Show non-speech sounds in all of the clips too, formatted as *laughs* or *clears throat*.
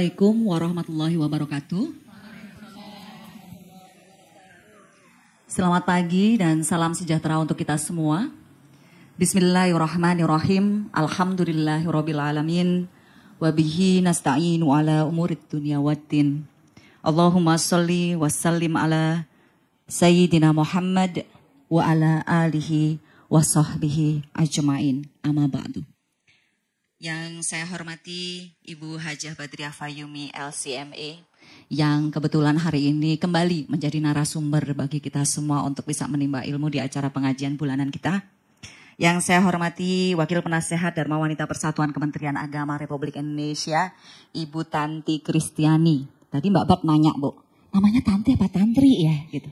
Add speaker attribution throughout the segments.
Speaker 1: Assalamualaikum warahmatullahi wabarakatuh. Selamat pagi dan salam sejahtera untuk kita semua. Bismillahirrahmanirrahim. Alhamdulillahirrabbilalamin. Wabihi nasta'inu ala umurid dunia waddin. Allahumma salli wa sallim ala Sayyidina Muhammad wa ala alihi wa sahbihi ajma'in. Amma ba'du. Yang saya hormati Ibu Hajah Badriah Fayumi LCMA yang kebetulan hari ini kembali menjadi narasumber bagi kita semua untuk bisa menimba ilmu di acara pengajian bulanan kita. Yang saya hormati Wakil Penasehat Dharma Wanita Persatuan Kementerian Agama Republik Indonesia, Ibu Tanti Kristiani. Tadi Mbak Bab nanya, Bu, namanya Tanti apa Tantri ya? gitu.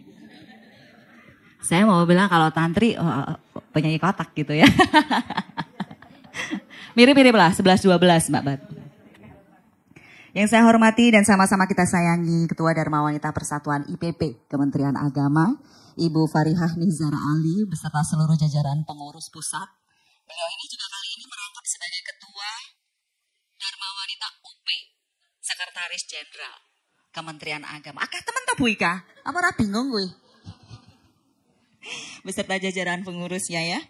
Speaker 1: Saya mau bilang kalau Tantri oh, penyanyi kotak gitu ya. *laughs* Mirip-mirip lah, 11-12 Mbak Bat. Yang saya hormati dan sama-sama kita sayangi Ketua Dharma Wanita Persatuan IPP Kementerian Agama, Ibu Farihah Nizar Ali beserta seluruh jajaran pengurus pusat. Beliau ini juga kali ini merangkap sebagai Ketua Dharma Wanita UP, Sekretaris Jenderal Kementerian Agama. Akah teman tak Bu Ika? Apa bingung gue? Beserta jajaran pengurusnya ya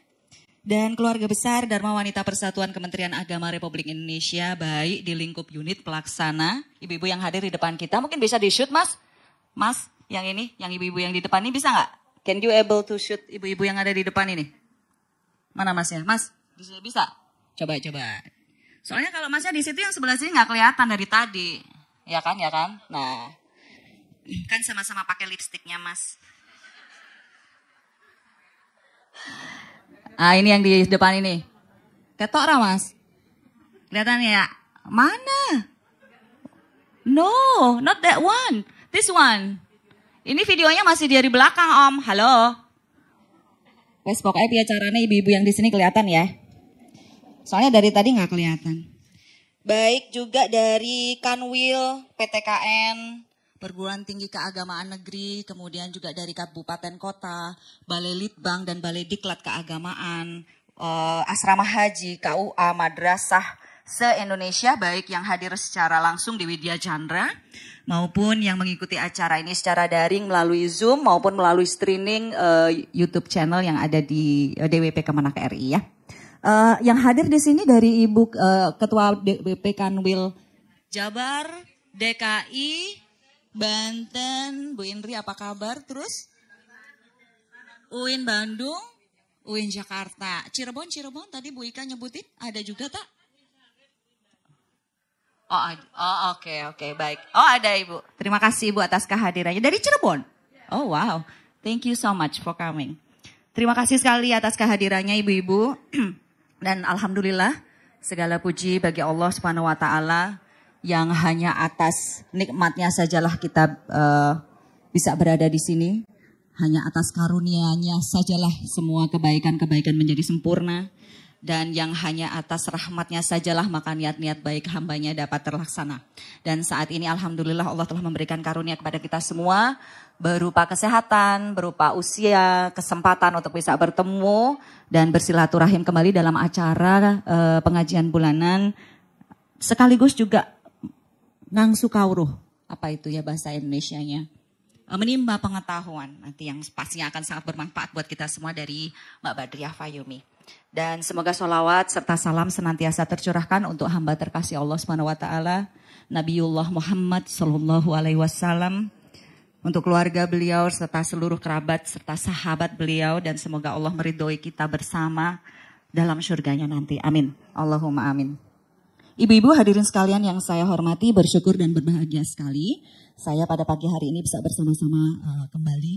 Speaker 1: dan keluarga besar Dharma Wanita Persatuan Kementerian Agama Republik Indonesia baik di lingkup unit pelaksana ibu-ibu yang hadir di depan kita mungkin bisa di shoot mas mas yang ini yang ibu-ibu yang di depan ini bisa nggak can you able to shoot ibu-ibu yang ada di depan ini mana masnya mas bisa coba coba soalnya kalau masnya di situ yang sebelah sini nggak kelihatan dari tadi ya kan ya kan nah kan sama-sama pakai lipstiknya mas Ah ini yang di depan ini. Ketok ra mas? Kelihatan ya? Mana? No, not that one. This one. Ini videonya masih dari belakang om. Halo. Wes pokoknya biar caranya ibu-ibu yang di sini kelihatan ya. Soalnya dari tadi nggak kelihatan. Baik juga dari Kanwil, PTKN, perguruan tinggi keagamaan negeri, kemudian juga dari kabupaten kota, balai litbang dan balai diklat keagamaan, eh, asrama haji, KUA, madrasah se-Indonesia baik yang hadir secara langsung di Widya Chandra maupun yang mengikuti acara ini secara daring melalui Zoom maupun melalui streaming uh, YouTube channel yang ada di eh, DWP Kemenak RI ya. Uh, yang hadir di sini dari Ibu uh, Ketua DWP Kanwil Jabar DKI Banten, Bu Indri apa kabar? Terus UIN Bandung, UIN Jakarta. Cirebon, Cirebon tadi Bu Ika nyebutin ada juga tak? Oh, oh oke okay, oke okay, baik. Oh ada Ibu. Terima kasih Ibu atas kehadirannya dari Cirebon. Oh wow. Thank you so much for coming. Terima kasih sekali atas kehadirannya Ibu-ibu *clears throat* dan alhamdulillah segala puji bagi Allah Subhanahu wa taala yang hanya atas nikmatnya sajalah kita uh, bisa berada di sini. Hanya atas karunia-Nya sajalah semua kebaikan-kebaikan menjadi sempurna. Dan yang hanya atas rahmatnya sajalah maka niat-niat baik hambanya dapat terlaksana. Dan saat ini Alhamdulillah Allah telah memberikan karunia kepada kita semua. Berupa kesehatan, berupa usia, kesempatan untuk bisa bertemu. Dan bersilaturahim kembali dalam acara uh, pengajian bulanan. Sekaligus juga Nang sukauruh Apa itu ya bahasa Indonesia-nya eh, Menimba pengetahuan nanti yang pastinya akan sangat bermanfaat buat kita semua dari Mbak Badriah Fayumi. Dan semoga sholawat serta salam senantiasa tercurahkan untuk hamba terkasih Allah Subhanahu wa taala, Nabiullah Muhammad sallallahu alaihi wasallam untuk keluarga beliau serta seluruh kerabat serta sahabat beliau dan semoga Allah meridhoi kita bersama dalam surganya nanti. Amin. Allahumma amin. Ibu-ibu hadirin sekalian yang saya hormati, bersyukur dan berbahagia sekali. Saya pada pagi hari ini bisa bersama-sama uh, kembali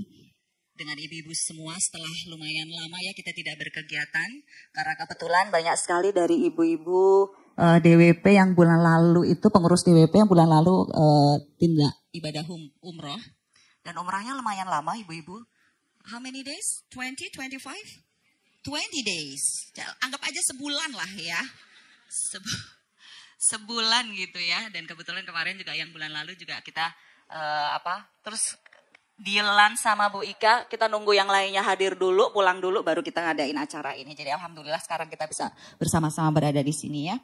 Speaker 1: dengan ibu-ibu semua setelah lumayan lama ya kita tidak berkegiatan. Karena kebetulan banyak sekali dari ibu-ibu uh, eh, DWP yang bulan lalu itu pengurus DWP yang bulan lalu uh, tindak ibadah umrah umroh dan umrahnya lumayan lama ibu-ibu. How many days? 20, 25? 20 days. Anggap aja sebulan lah ya. sebulan sebulan gitu ya dan kebetulan kemarin juga yang bulan lalu juga kita uh, apa terus Dilan sama Bu Ika, kita nunggu yang lainnya hadir dulu, pulang dulu, baru kita ngadain acara ini. Jadi alhamdulillah sekarang kita bisa bersama-sama berada di sini ya.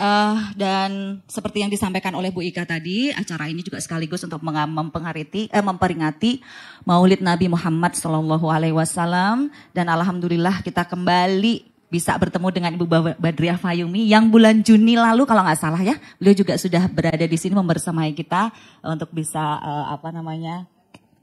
Speaker 1: Uh, dan seperti yang disampaikan oleh Bu Ika tadi, acara ini juga sekaligus untuk mempengariti eh, memperingati Maulid Nabi Muhammad Shallallahu Alaihi Wasallam. Dan alhamdulillah kita kembali bisa bertemu dengan Ibu Badriah Fayumi yang bulan Juni lalu kalau nggak salah ya, beliau juga sudah berada di sini membersamai kita eh, untuk bisa uh, apa namanya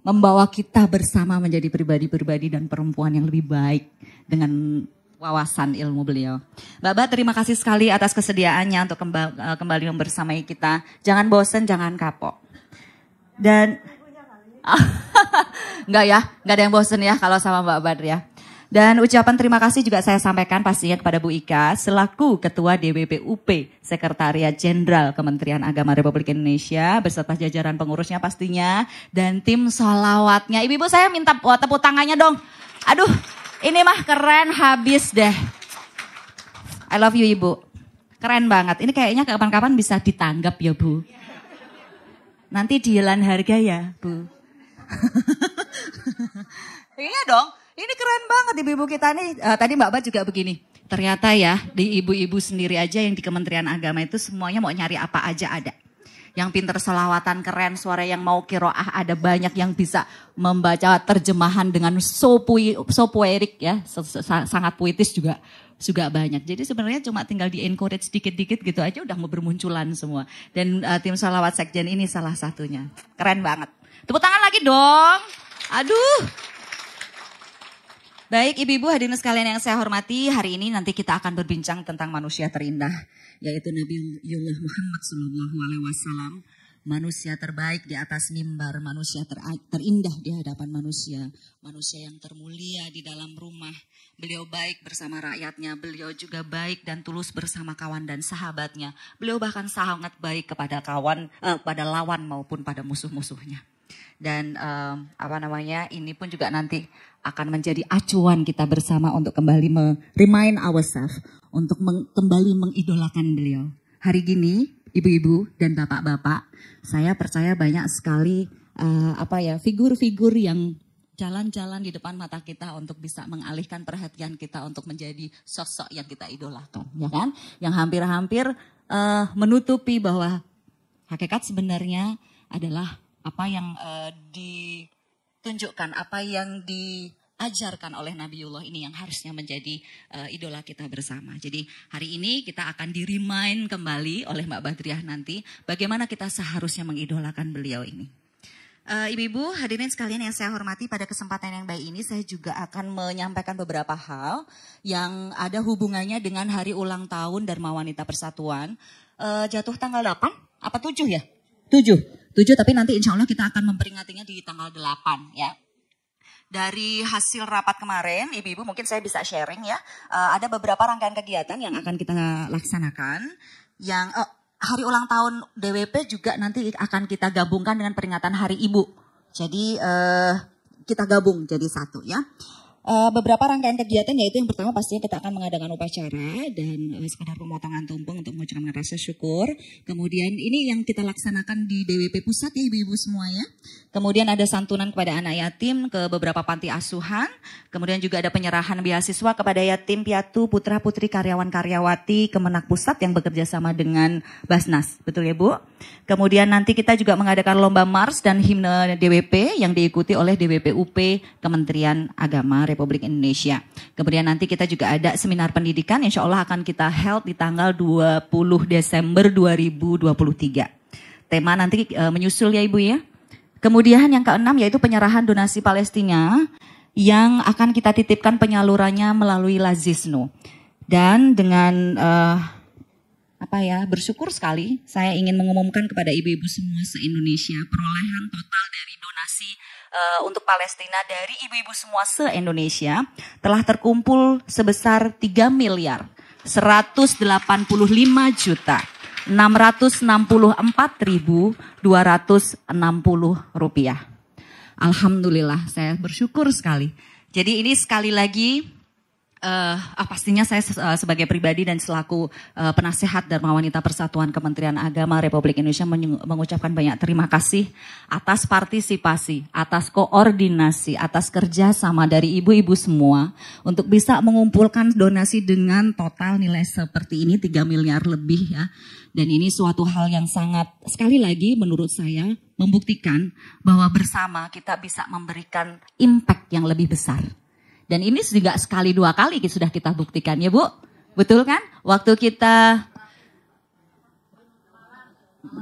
Speaker 1: membawa kita bersama menjadi pribadi-pribadi dan perempuan yang lebih baik dengan wawasan ilmu beliau. Baba terima kasih sekali atas kesediaannya untuk kembali, eh, kembali membersamai kita. Jangan bosen, jangan kapok. Dan Enggak *laughs* ya, enggak ada yang bosen ya kalau sama Mbak Badriah. Dan ucapan terima kasih juga saya sampaikan pastinya kepada Bu Ika selaku Ketua DWP UP Sekretariat Jenderal Kementerian Agama Republik Indonesia beserta jajaran pengurusnya pastinya dan tim salawatnya. Ibu-ibu saya minta tepuk tangannya dong. Aduh, ini mah keren habis deh. I love you Ibu. Keren banget. Ini kayaknya kapan-kapan bisa ditanggap ya Bu. Nanti dihilang harga ya Bu. *laughs* Iya dong. Ini keren banget ibu-ibu kita nih. Uh, tadi Mbak Bat juga begini. Ternyata ya di ibu-ibu sendiri aja yang di Kementerian Agama itu semuanya mau nyari apa aja ada. Yang pinter selawatan keren, suara yang mau kiroah ada banyak yang bisa membaca terjemahan dengan so, pui, ya, sangat puitis juga juga banyak. Jadi sebenarnya cuma tinggal di encourage sedikit-sedikit gitu aja udah mau bermunculan semua. Dan uh, tim selawat sekjen ini salah satunya. Keren banget. Tepuk tangan lagi dong. Aduh. Baik ibu-ibu hadirin sekalian yang saya hormati, hari ini nanti kita akan berbincang tentang manusia terindah, yaitu Nabiullah Muhammad Alaihi Wasallam. Manusia terbaik di atas mimbar, manusia ter terindah di hadapan manusia, manusia yang termulia di dalam rumah. Beliau baik bersama rakyatnya, beliau juga baik dan tulus bersama kawan dan sahabatnya. Beliau bahkan sangat baik kepada kawan, eh, pada lawan maupun pada musuh-musuhnya dan um, apa namanya ini pun juga nanti akan menjadi acuan kita bersama untuk kembali me remind ourselves untuk meng kembali mengidolakan beliau. Hari gini, ibu-ibu dan bapak-bapak, saya percaya banyak sekali uh, apa ya figur-figur yang jalan-jalan di depan mata kita untuk bisa mengalihkan perhatian kita untuk menjadi sosok yang kita idolakan, ya kan? Yang hampir-hampir uh, menutupi bahwa hakikat sebenarnya adalah apa yang uh, ditunjukkan, apa yang diajarkan oleh Nabiullah ini yang harusnya menjadi uh, idola kita bersama. Jadi hari ini kita akan di-remind kembali oleh Mbak Badriah nanti bagaimana kita seharusnya mengidolakan beliau ini. ibu eh, Ibu-ibu, hadirin sekalian yang saya hormati pada kesempatan yang baik ini saya juga akan menyampaikan beberapa hal yang ada hubungannya dengan hari ulang tahun Dharma Wanita Persatuan. Uh, jatuh tanggal 8 apa 7 ya? Tujuh. Tujuh, tapi nanti insya Allah kita akan memperingatinya di tanggal 8 ya. Dari hasil rapat kemarin, ibu-ibu mungkin saya bisa sharing ya. Uh, ada beberapa rangkaian kegiatan yang akan kita laksanakan. Yang uh, hari ulang tahun DWP juga nanti akan kita gabungkan dengan peringatan Hari Ibu. Jadi uh, kita gabung jadi satu ya uh, beberapa rangkaian kegiatan yaitu yang pertama pastinya kita akan mengadakan upacara dan uh, sekedar pemotongan tumpeng untuk mengucapkan rasa syukur. Kemudian ini yang kita laksanakan di DWP pusat ya ibu-ibu semuanya. Kemudian ada santunan kepada anak yatim ke beberapa panti asuhan. Kemudian juga ada penyerahan beasiswa kepada yatim piatu putra putri karyawan karyawati Kemenak Pusat yang bekerja sama dengan Basnas, betul ya Bu? Kemudian nanti kita juga mengadakan lomba mars dan himne DWP yang diikuti oleh DWP UP Kementerian Agama Republik Republik Indonesia. Kemudian nanti kita juga ada seminar pendidikan insya Allah akan kita held di tanggal 20 Desember 2023. Tema nanti e, menyusul ya Ibu ya. Kemudian yang keenam yaitu penyerahan donasi Palestina yang akan kita titipkan penyalurannya melalui Lazisnu. Dan dengan uh, apa ya bersyukur sekali saya ingin mengumumkan kepada ibu-ibu semua se-Indonesia perolehan total dari donasi uh, untuk Palestina dari ibu-ibu semua se-Indonesia telah terkumpul sebesar 3 miliar 185 juta 664.260 rupiah. Alhamdulillah, saya bersyukur sekali. Jadi ini sekali lagi Uh, ah, pastinya saya uh, sebagai pribadi dan selaku uh, penasehat Dharma Wanita Persatuan Kementerian Agama Republik Indonesia mengucapkan banyak terima kasih atas partisipasi, atas koordinasi, atas kerjasama dari ibu-ibu semua untuk bisa mengumpulkan donasi dengan total nilai seperti ini 3 miliar lebih ya. Dan ini suatu hal yang sangat sekali lagi menurut saya membuktikan bahwa bersama kita bisa memberikan impact yang lebih besar. Dan ini juga sekali dua kali sudah kita buktikan ya Bu. Betul kan? Waktu kita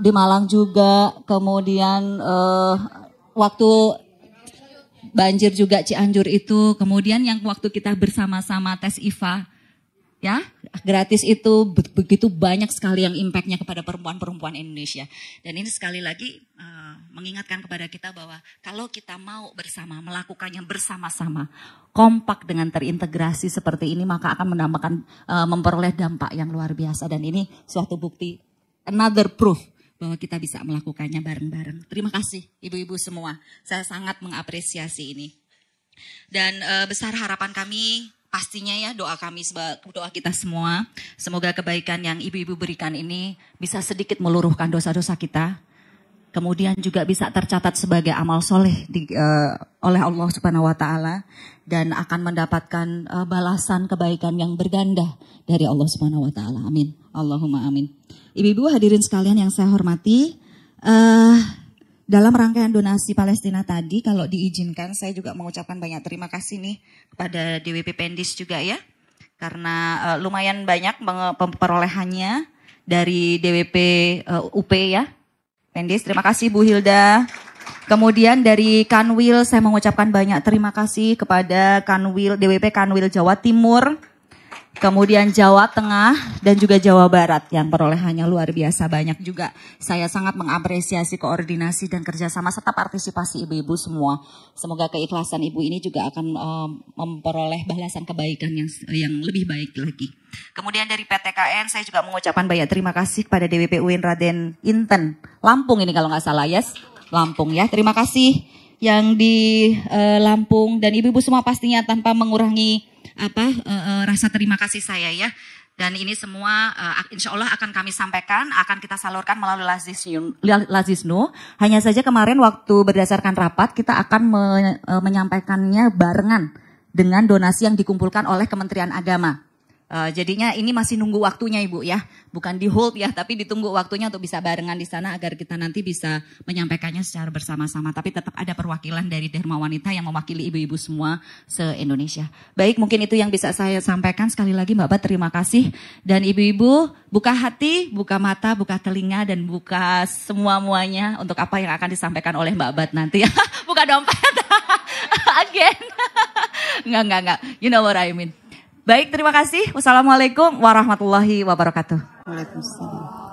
Speaker 1: di Malang juga, kemudian uh, waktu banjir juga Cianjur itu, kemudian yang waktu kita bersama-sama tes IFA, ya gratis itu begitu banyak sekali yang impactnya kepada perempuan-perempuan Indonesia dan ini sekali lagi uh, mengingatkan kepada kita bahwa kalau kita mau bersama melakukannya bersama-sama kompak dengan terintegrasi seperti ini maka akan menambahkan uh, memperoleh dampak yang luar biasa dan ini suatu bukti another proof bahwa kita bisa melakukannya bareng-bareng. Terima kasih ibu-ibu semua. Saya sangat mengapresiasi ini. Dan uh, besar harapan kami pastinya ya doa kami doa kita semua semoga kebaikan yang ibu-ibu berikan ini bisa sedikit meluruhkan dosa-dosa kita kemudian juga bisa tercatat sebagai amal soleh di, uh, oleh Allah Subhanahu Wa Taala dan akan mendapatkan uh, balasan kebaikan yang berganda dari Allah Subhanahu Wa Taala amin Allahumma amin ibu-ibu hadirin sekalian yang saya hormati uh, dalam rangkaian donasi Palestina tadi, kalau diizinkan, saya juga mengucapkan banyak terima kasih nih kepada DWP Pendis juga ya, karena uh, lumayan banyak perolehannya dari DWP uh, eh, UP ya, Pendis. Terima kasih Bu Hilda. Kemudian dari Kanwil saya mengucapkan banyak terima kasih kepada Kanwil DWP Kanwil Jawa Timur kemudian Jawa Tengah dan juga Jawa Barat yang perolehannya luar biasa banyak juga. Saya sangat mengapresiasi koordinasi dan kerjasama serta partisipasi ibu-ibu semua. Semoga keikhlasan ibu ini juga akan um, memperoleh balasan kebaikan yang yang lebih baik lagi. Kemudian dari PTKN saya juga mengucapkan banyak terima kasih kepada DWP UIN Raden Inten, Lampung ini kalau nggak salah yes, Lampung ya. Terima kasih yang di uh, Lampung dan ibu-ibu semua pastinya tanpa mengurangi apa uh, rasa terima kasih saya ya. Dan ini semua uh, insya Allah akan kami sampaikan, akan kita salurkan melalui Lazisnu. Hanya saja kemarin waktu berdasarkan rapat kita akan me, uh, menyampaikannya barengan dengan donasi yang dikumpulkan oleh Kementerian Agama. Uh, jadinya ini masih nunggu waktunya Ibu ya, bukan di hold ya, tapi ditunggu waktunya untuk bisa barengan di sana agar kita nanti bisa menyampaikannya secara bersama-sama. Tapi tetap ada perwakilan dari Dharma Wanita yang mewakili ibu-ibu semua se-Indonesia. Baik, mungkin itu yang bisa saya sampaikan. Sekali lagi Mbak Bat terima kasih. Dan ibu-ibu buka hati, buka mata, buka telinga, dan buka semua-muanya untuk apa yang akan disampaikan oleh Mbak Bat nanti. *laughs* buka dompet, *laughs* again. *laughs* nggak nggak enggak. You know what I mean. Baik, terima kasih. Wassalamualaikum warahmatullahi wabarakatuh. Waalaikumsalam.